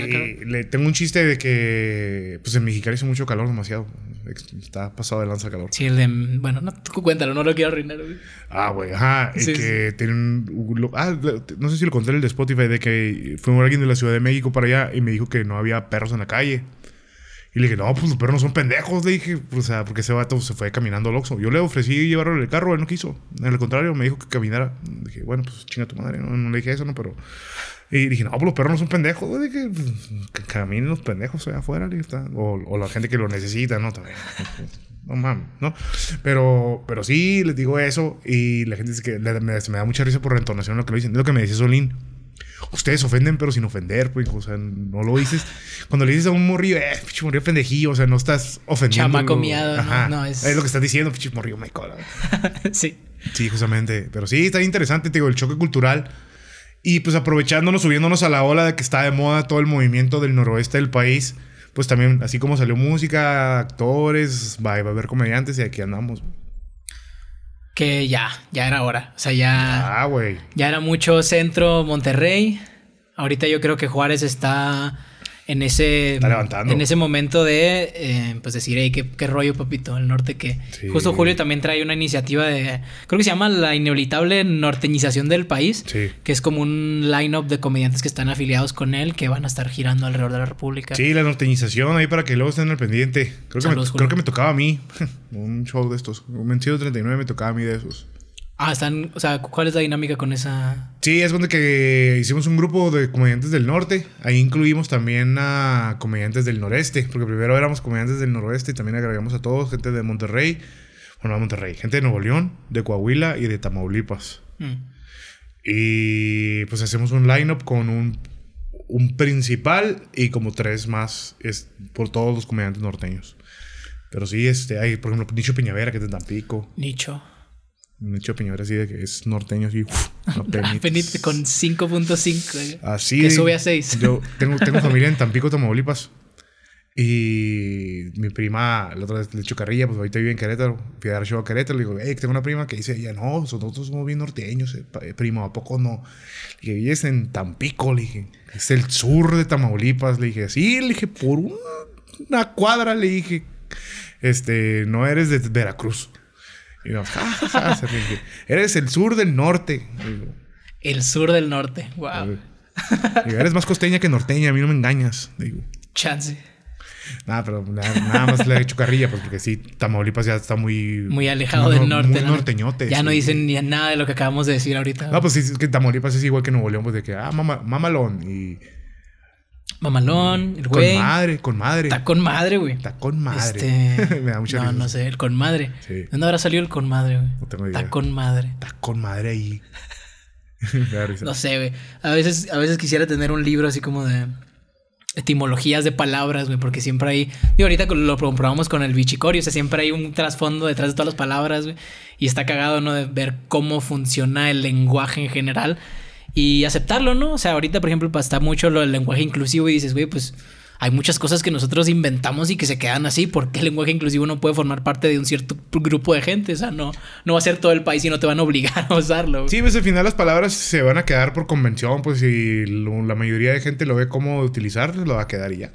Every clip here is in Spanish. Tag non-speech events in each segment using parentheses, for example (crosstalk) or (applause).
Ah, le tengo un chiste de que pues en Mexicali hace mucho calor demasiado. Está pasado de lanza calor. Sí, el de. Bueno, no, cuéntalo, no lo quiero arruinar, Ah, güey, ajá. que ah, no sé si lo conté el de Spotify, de que fue alguien de la Ciudad de México para allá y me dijo que no había perros en la calle. Y le dije, no, pues los perros no son pendejos. Le dije, o sea, porque ese vato se fue caminando al Oxxo. Yo le ofrecí llevarlo en el carro, él no quiso. En el contrario, me dijo que caminara. Le dije, bueno, pues chinga tu madre. No, no, le dije eso, no, pero. Y dije, no, pues los perros no son pendejos. Le dije, que caminen los pendejos allá afuera. o, la gente que lo necesita, ¿no? También. (laughs) No mames, ¿no? Pero, pero sí, les digo eso. Y la gente dice que me, me da mucha risa por la entonación lo que lo dicen. lo que me dice Solín ustedes ofenden, pero sin ofender, pues, o sea, no lo dices. Cuando le dices a un morrillo, eh, pinche morrillo pendejillo, o sea, no estás ofendiendo. Chamaco miado, No, no, es... es lo que estás diciendo, pinche morrillo, me (laughs) sí. Sí, justamente. Pero sí, está interesante, te digo, el choque cultural. Y pues aprovechándonos, subiéndonos a la ola de que está de moda todo el movimiento del noroeste del país, pues también, así como salió música, actores, va, va a haber comediantes y aquí andamos que ya, ya era hora. O sea, ya. Ah, ya era mucho centro Monterrey. Ahorita yo creo que Juárez está en ese, en ese momento de eh, pues decir, hey, ¿qué, rollo, papito, el norte que. Justo Julio también trae una iniciativa de. Creo que se llama la inevitable norteñización del país. Que es como un line-up de comediantes que están afiliados con él que van a estar girando alrededor de la República. Sí, la norteñización ahí para que luego estén al pendiente. Creo, que, me, tocaba a mí. (laughs) un show de estos. Un 39 me tocaba a mí de esos. Ah, están, o sea, ¿cuál es la dinámica con esa? Sí, es donde que hicimos un grupo de comediantes del norte, ahí incluimos también a comediantes del noreste, porque primero éramos comediantes del noroeste y también agregamos a todos, gente de Monterrey, bueno, de Monterrey, gente de Nuevo León, de Coahuila y de Tamaulipas. Mm. Y pues hacemos un lineup con un, principal y como tres más es, por todos los comediantes norteños. Pero sí, este, hay, por ejemplo, Nicho Piñavera, que es de Tampico. Nicho hecho champiñón así de que es norteño, así. (laughs) Norteño. con 5.5. Eh, así. Que sube a 6. Yo tengo, (laughs) familia en Tampico, Tamaulipas. Y mi prima, la otra vez le chucarrilla, pues ahorita vive en Querétaro. Fui a dar a Querétaro. Le digo, hey, tengo una prima que dice, ella, no, nosotros somos bien norteños, eh, eh, primo, ¿a poco no? Le dije, en Tampico, le dije, es el sur de Tamaulipas. Le dije, sí, le dije, por una cuadra, le dije, este, no eres de Veracruz. Y Eres el sur del norte. el sur del norte, wow. eres más costeña que norteña, a mí no me engañas. Digo. Chance. Nada, pero nada, más le he hecho carrilla, pues porque sí, Tamaulipas ya está muy... Muy alejado del norte. norteñote. Ya no dicen ni nada de lo que acabamos de decir ahorita. No, pues sí, es que Tamaulipas es igual que Nuevo León, pues de que, ah, mamá mamalón y Mamalón, el güey. Con madre, con madre. Está con madre, güey. Está con madre. Este... (laughs) Me da mucha No, no sé, el con madre. Sí. ¿Dónde habrá salido el con madre, güey? No tengo idea. Está con madre. Está con madre ahí. (laughs) No sé, güey. A veces, a veces quisiera tener un libro así como de etimologías de palabras, güey, porque siempre hay. Yo ahorita lo comprobamos con el bichicorio, o sea, siempre hay un trasfondo detrás de todas las palabras, güey. Y está cagado, ¿no? De ver cómo funciona el lenguaje en general y aceptarlo, ¿no? O sea, ahorita, por ejemplo, está mucho lo del lenguaje inclusivo y dices, güey, pues hay muchas cosas que nosotros inventamos y que se quedan así. porque el lenguaje inclusivo no puede formar parte de un cierto grupo de gente? O sea, no, no va a ser todo el país y no te van a obligar a usarlo. Sí, pues al final las palabras se van a quedar por convención, pues si la mayoría de gente lo ve cómo utilizar, pues, lo va a quedar y ya.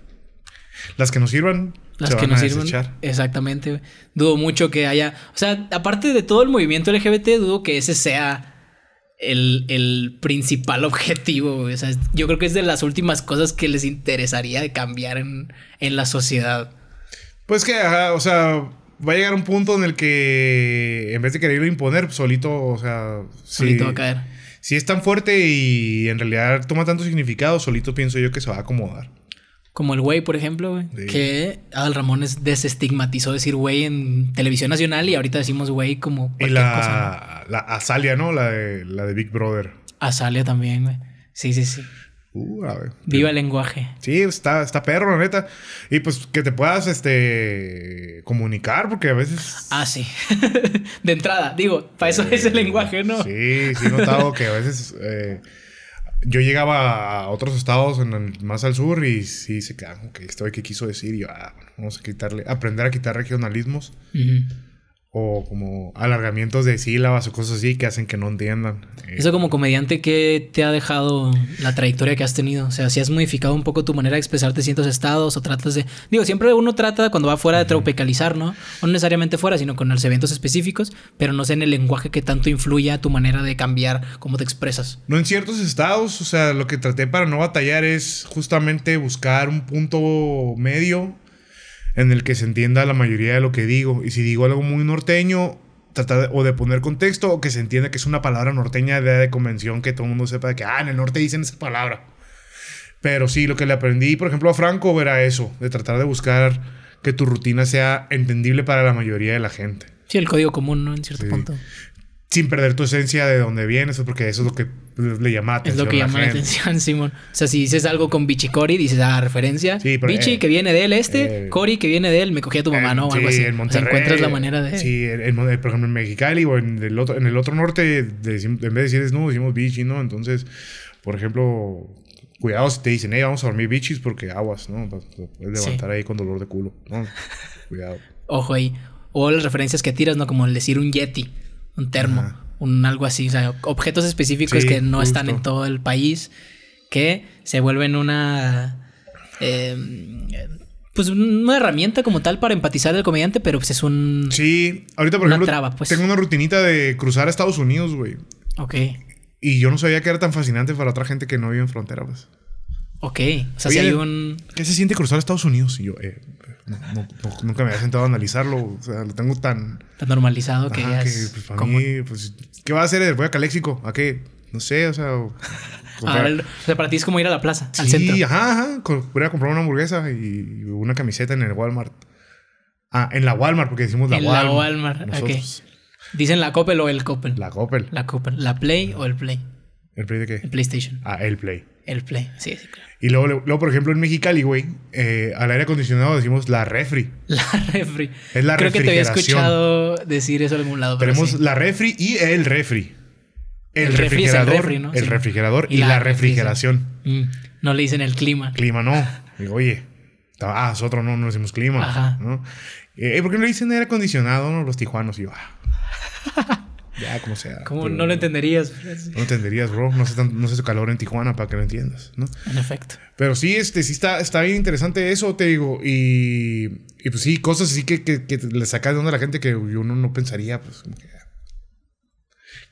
Las que nos sirvan. Las se a Desechar. Exactamente. Dudo mucho que haya. O sea, aparte de todo el movimiento LGBT, dudo que ese sea el, principal objetivo. O sea, yo creo que es de las últimas cosas que les interesaría de cambiar en, la sociedad. Pues que, o sea, va a llegar un punto en el que en vez de quererlo imponer, pues, solito, o sea, va a caer. Si es tan fuerte y en realidad toma tanto significado, solito pienso yo que se va a acomodar. Como el güey, por ejemplo, güey, que Adal Ramón desestigmatizó decir güey en televisión nacional y ahorita decimos güey como la, ¿no? La Azalia, ¿no? La de, la de Big Brother. Azalia también, güey. Sí, sí, sí. Uh, a ver. Viva el lenguaje. Sí, está, está perro, la neta. Y pues que te puedas este comunicar, porque a veces. Ah, sí. (laughs) de entrada, digo, para eso eh, es el lenguaje, ¿no? Sí, sí, notado que a veces eh, yo llegaba a otros estados más al sur y sí se quedaban, ok, esto que quiso decir. Y yo, ah, vamos a quitarle, aprender a quitar regionalismos o como alargamientos de sílabas o cosas así que hacen que no entiendan. Eso como comediante, ¿qué te ha dejado la trayectoria que has tenido? O sea, si has modificado un poco tu manera de expresarte ciertos estados o tratas de... Digo, siempre uno trata cuando va fuera de tropicalizar, ¿no? No necesariamente fuera, sino con los eventos específicos, pero no sé en el lenguaje que tanto influye a tu manera de cambiar cómo te expresas. No en ciertos estados, o sea, lo que traté para no batallar es justamente buscar un punto medio en el que se entienda la mayoría de lo que digo. Y si digo algo muy norteño, tratar de, o de poner contexto o que se entienda que es una palabra norteña de, convención que todo el mundo sepa de que, ah, en el norte dicen esa palabra. Pero sí, lo que le aprendí, por ejemplo, a Franco era eso, de tratar de buscar que tu rutina sea entendible para la mayoría de la gente. Sí, el código común, ¿no? En cierto punto sin perder tu esencia de dónde vienes, porque eso es lo que le llama atención. Es lo que llama la, atención, Simón. O sea, si dices algo con Bichi Cori, dices, ah, referencia. Bichi eh, que viene de él este, eh, Cori que viene de él, me cogí tu eh, mamá, ¿no? O algo así. En encuentras la manera de. Sí, por ejemplo, en Mexicali o en el otro, en el otro norte, en vez de decir no decimos Bichi, ¿no? Entonces, por ejemplo, cuidado si te dicen, hey, vamos a dormir bichis porque aguas, ¿no? Puedes levantar ahí con dolor de culo, ¿no? (laughs) Cuidado. Ojo ahí. O las referencias que tiras, ¿no? Como el decir un Yeti un termo, un algo así, o sea, objetos específicos que no están en todo el país, que se vuelven una... Em, pues una herramienta como tal para empatizar el comediante, pero pues es un... Sí, ahorita por ejemplo pues. tengo una rutinita de cruzar a Estados Unidos, güey. Ok. Y yo no sabía que era tan fascinante para otra gente que no vive en frontera, pues. Ok, o sea, si hay un... ¿Qué se siente cruzar Estados Unidos? Y yo, eh, no, no, nunca me había sentado a analizarlo, o sea, lo tengo tan... Tan normalizado que ya es... Pues, para mí, pues, ¿qué va a hacer? Voy a Caléxico, ¿a qué? No sé, o sea... O, (laughs) o sea, para ti es como ir a la plaza, al centro. Sí, ajá, ajá, voy a comprar una hamburguesa y una camiseta en el Walmart. Ah, en la Walmart, porque decimos la Walmart. En la Walmart, ok. ¿Dicen la Coppel o el Coppel? La Coppel. La Coppel. ¿La Play o el Play? ¿El Play de qué? El PlayStation. Ah, el Play. El Play, sí, sí, claro. Y luego, luego por ejemplo, en Mexicali, güey, eh, al aire acondicionado decimos la refri. La refri. Creo que te había escuchado decir eso en algún lado. Tenemos la refri y el refri. El, refrigerador. el, refrigerador y, la, refrigeración. Mm. No le dicen el clima. Clima no. (laughs) Digo, oye, ah, nosotros no, no decimos clima. Ajá. ¿no? Eh, ¿Por qué no le dicen aire acondicionado no? los tijuanos? Y yo, ah. (laughs) Ya, como sea. Como no lo entenderías? No lo entenderías, bro. No sé, no calor en Tijuana para que lo entiendas, ¿no? En efecto. Pero sí, este, sí está, está bien interesante eso, te digo. Y, y pues sí, cosas así que, le saca de onda a la gente que uno no pensaría, pues.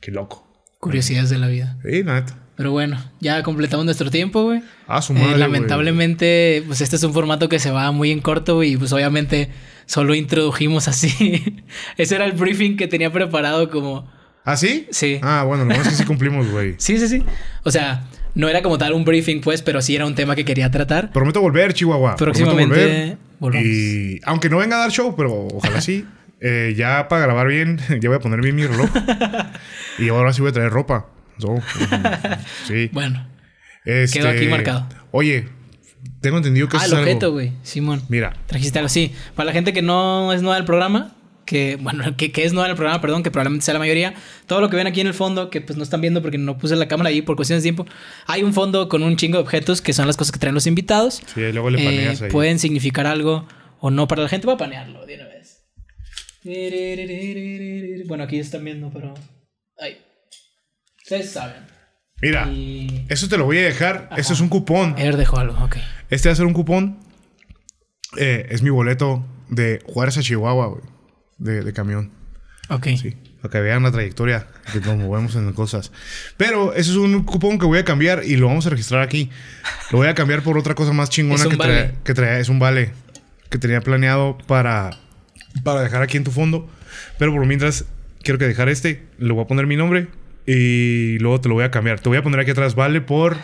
qué loco. Curiosidades de la vida. Sí, neta. Pero bueno, ya completamos nuestro tiempo, güey. Ah, su eh, lamentablemente, pues este es un formato que se va muy en corto, Y pues obviamente solo introdujimos así. (laughs) Ese era el briefing que tenía preparado como ¿Ah, sí? Sí. Ah, bueno, lo bueno es que sí (laughs) cumplimos, güey. sí, sí, sí. O sea, no era como tal un briefing, pues, pero sí era un tema que quería tratar. Prometo volver, Chihuahua. Próximamente volver. Y aunque no venga a dar show, pero ojalá sí. (laughs) Eh, ya para grabar bien, (laughs) ya voy a poner bien mi reloj. y ahora sí voy a traer ropa. sí. Bueno. Este, quedó aquí marcado. Oye, tengo entendido que ah, lo el objeto, güey. Simón. Mira. Trajiste algo. Sí. Para la gente que no es nueva del programa, que, bueno, (laughs) que, es nueva en el programa, perdón, que probablemente sea la mayoría. Todo lo que ven aquí en el fondo, que pues no están viendo porque no puse la cámara ahí por cuestiones de tiempo, hay un fondo con un chingo de objetos que son las cosas que traen los invitados. Sí, luego le eh, paneas Pueden significar algo o no para la gente. Voy a panearlo de una vez. Bueno, aquí están viendo, pero. Ahí. Ustedes saben. Mira, eso te lo voy a dejar. Eso es un cupón. Él dejó algo, ok. Este va a ser un cupón. Eh, es mi boleto de Juárez a Chihuahua, güey de, camión. Ok. Sí, para que vean la trayectoria que nos movemos en cosas. Pero eso es un cupón que voy a cambiar y lo vamos a registrar aquí. Lo voy a cambiar por otra cosa más chingona que, traía Es un vale que tenía planeado para, para dejar aquí en tu fondo. Pero por mientras, quiero que dejar este. Le voy a poner mi nombre y luego te lo voy a cambiar. Te voy a poner aquí atrás, vale, por...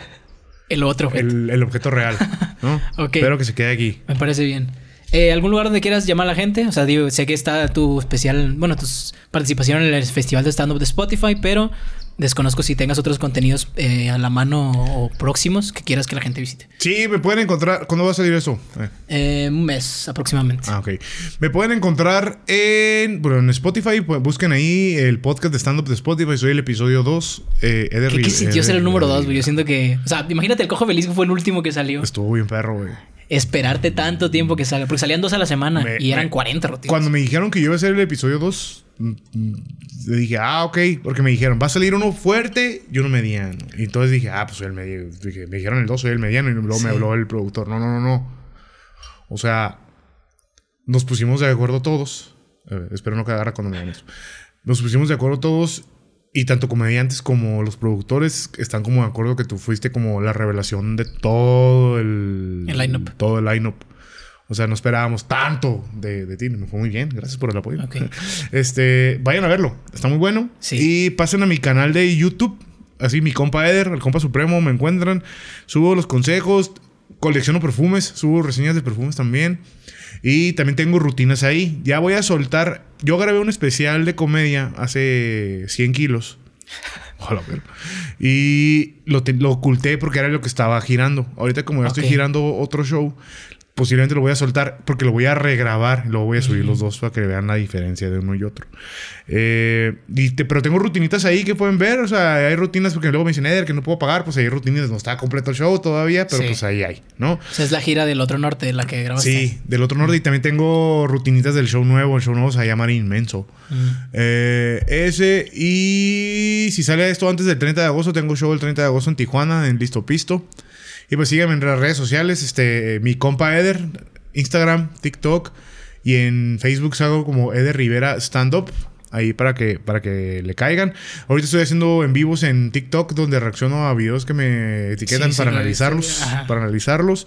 El otro objeto. El, objeto real, ¿no? (laughs) ok. Pero que se quede aquí. Me parece bien. Eh, ¿Algún lugar donde quieras llamar a la gente? O sea, sé que está tu especial, bueno, tu participación en el Festival de Stand-Up de Spotify, pero desconozco si tengas otros contenidos eh, a la mano o próximos que quieras que la gente visite. Sí, me pueden encontrar. ¿Cuándo va a salir eso? Eh. un mes aproximadamente. Ah, ok. Me pueden encontrar en, bueno, en Spotify. Pues, busquen ahí el podcast de Stand-Up de Spotify. Soy el episodio 2. Eh, ¿Qué, qué yo ser el número 2, güey? Yo siento que. O sea, imagínate, el cojo feliz fue el último que salió. Estuvo bien perro, güey esperarte tanto tiempo que salga. Porque salían dos a la semana y eran 40 rutinas. Cuando me dijeron que yo iba a hacer el episodio 2, mm, mm, le dije, ah, ok. Porque me dijeron, va a salir uno fuerte yo uno mediano. Y entonces dije, ah, pues soy el mediano. me dijeron el 2, soy el mediano. Y luego me habló el productor, no, no, no, no. O sea, nos pusimos de acuerdo todos. espero no cagar cuando me digan eso. Nos pusimos de acuerdo todos y tanto comediantes como los productores están como de acuerdo que tú fuiste como la revelación de todo el... line-up. Todo el line O sea, no esperábamos tanto de, ti. Me fue muy bien. Gracias por el apoyo. (laughs) Este, vayan a verlo. Está muy bueno. Sí. Y pasen a mi canal de YouTube. Así, mi compa Eder, el compa supremo, me encuentran. Subo los consejos. Colecciono perfumes. Subo reseñas de perfumes también. Y también tengo rutinas ahí. Ya voy a soltar. Yo grabé un especial de comedia hace 100 kilos. (laughs) Y lo, oculté porque era lo que estaba girando. Ahorita, como ya estoy girando otro show, posiblemente lo voy a soltar porque lo voy a regrabar, lo voy a subir los dos para que vean la diferencia de uno y otro. Eh, pero tengo rutinitas ahí que pueden ver, o sea, hay rutinas porque luego mencioné dicen, que no puedo pagar, pues hay rutinas, no está completo el show todavía, pero pues ahí hay, ¿no? O es la gira del otro norte la que grabaste. Sí, del otro norte y también tengo rutinitas del show nuevo, el show nuevo se llama Inmenso. Mm. Eh, ese y si sale esto antes del 30 de agosto, tengo show el 30 de agosto en Tijuana, en Listo Pisto. Y pues síganme en las redes sociales, este, mi compa Eder, Instagram, TikTok y en Facebook salgo como Eder Rivera Stand Up. Ahí para que, para que le caigan. Ahorita estoy haciendo en vivos en TikTok donde reacciono a videos que me etiquetan para analizarlos. Para analizarlos.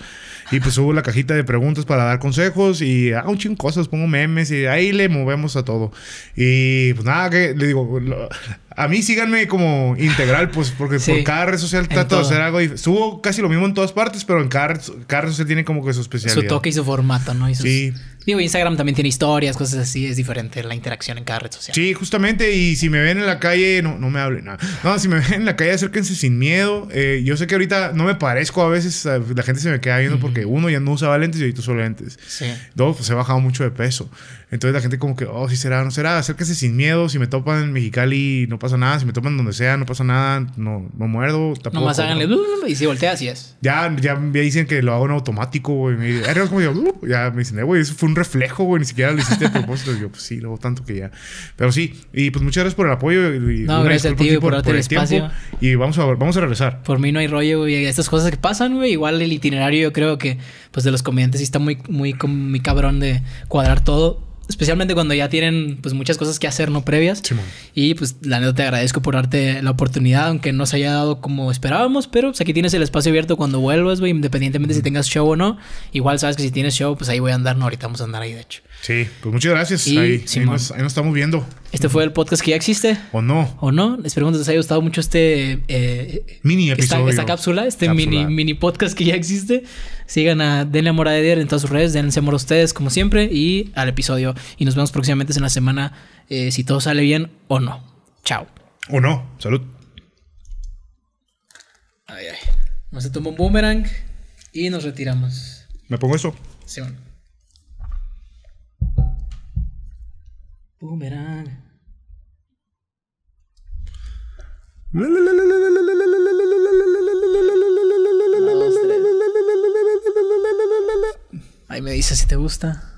Y pues subo la cajita de preguntas para dar consejos y hago un chingo cosas, pongo memes y ahí le movemos a todo. Y pues nada, que le digo, lo, a mí síganme como integral, pues, porque por cada red social trato de hacer algo. Y subo casi lo mismo en todas partes, pero en cada, cada red social tiene como que su especialidad. Su toque y su formato, ¿no? Y sí. Digo, Instagram también tiene historias, cosas así. Es diferente la interacción en cada red social. Sí, justamente. Y si me ven en la calle, no, no me hablen. nada... no, si me (laughs) ven en la calle, acérquense sin miedo. Eh, yo sé que ahorita no me parezco a veces. Eh, la gente se me queda viendo porque uno ya no usaba lentes y tú solo lentes. Sí. Dos, pues he bajado mucho de peso. Entonces la gente como que, oh, sí será, no será. Acérquense sin miedo. Si me topan en Mexicali, no pasa nada. Si me toman donde sea, no pasa nada. No, muerdo. Tampoco, Nomás háganle y si voltea, así es. Ya, ya me dicen que lo hago en automático, güey. Ah, como yo, ya me dicen, eh, güey, eso fue un reflejo, güey. Ni siquiera lo hiciste a propósito. yo, pues sí, lo hago tanto que ya. Pero sí, y pues muchas gracias por el apoyo. Y no, gracias a ti, por, el espacio. Y vamos a, vamos a regresar. Por mí no hay rollo, güey. Estas cosas que pasan, güey. Igual el itinerario, yo creo que, pues de los comediantes sí está muy, muy, muy cabrón de cuadrar todo especialmente cuando ya tienen pues muchas cosas que hacer, ¿no? Previas. y pues la neta te agradezco por darte la oportunidad, aunque no se haya dado como esperábamos, pero pues aquí tienes el espacio abierto cuando vuelvas, güey, independientemente si mm. tengas show o no. Igual sabes que si tienes show, pues ahí voy a andar, no, ahorita vamos a andar ahí, de hecho. Sí, pues muchas gracias. ahí, nos, estamos viendo. Este fue el podcast que ya existe. ¿O no? ¿O no? Esperemos que les haya gustado mucho este... Eh, mini episodio. Esta, cápsula, este Mini, mini podcast que ya existe. Sigan a Denle Amor a Eder en todas sus redes, denle amor a ustedes como siempre y al episodio y nos vemos próximamente en la semana eh, si todo sale bien o no. Chao. O no. Salud. Ay, ay. No se tomó un boomerang y nos retiramos. ¿Me pongo eso? Sí, bueno. Boomerang. Ahí me dice si te gusta.